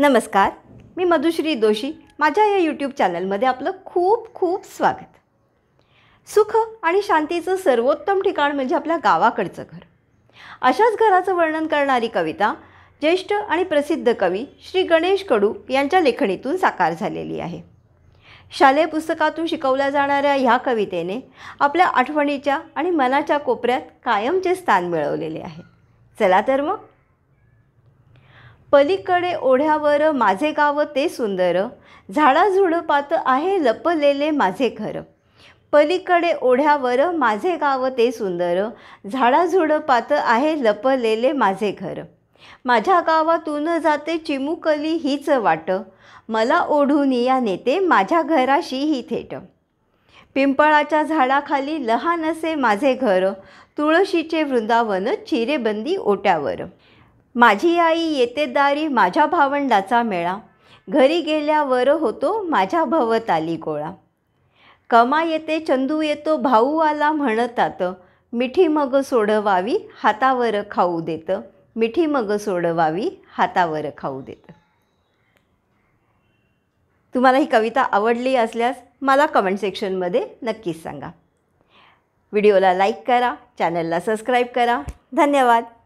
नमस्कार मी मधुश्री दोषी माझ्या या यूट्यूब चॅनलमध्ये आपलं खूप खूप स्वागत सुख आणि शांतीचं सर्वोत्तम ठिकाण म्हणजे आपल्या गावाकडचं घर अशाच घराचं वर्णन करणारी कविता ज्येष्ठ आणि प्रसिद्ध कवी श्री गणेश कडू यांच्या लेखणीतून साकार झालेली आहे शालेय पुस्तकातून शिकवल्या जाणाऱ्या ह्या कवितेने आपल्या आठवणीच्या आणि मनाच्या कोपऱ्यात कायमचे स्थान मिळवलेले आहे चला तर मग पलीकडे ओढ्यावर माझे गाव ते सुंदर झाडाझुडपात आहे लपलेले माझे घर पलीकडे ओढ्यावर माझे गाव ते सुंदर झाडाझुडपात आहे लपलेले माझे घर माझ्या गावातून जाते चिमुकली हीच वाट मला ओढून या नेते माझ्या घराशी ही थेट पिंपळाच्या झाडाखाली लहानसे माझे घर तुळशीचे वृंदावन चिरेबंदी ओट्यावर माझी आई येते दारी माझ्या भावंडाचा मेळा घरी गेल्यावर होतो माझ्या आली गोळा कमा येते चंदू येतो भाऊ आला म्हणतात मिठी मग सोडवावी हातावर खाऊ देतं मिठी मग सोडवावी हातावर खाऊ देतं तुम्हाला ही कविता आवडली असल्यास मला कमेंट सेक्शनमध्ये नक्कीच सांगा व्हिडिओला लाईक करा चॅनलला सबस्क्राईब करा धन्यवाद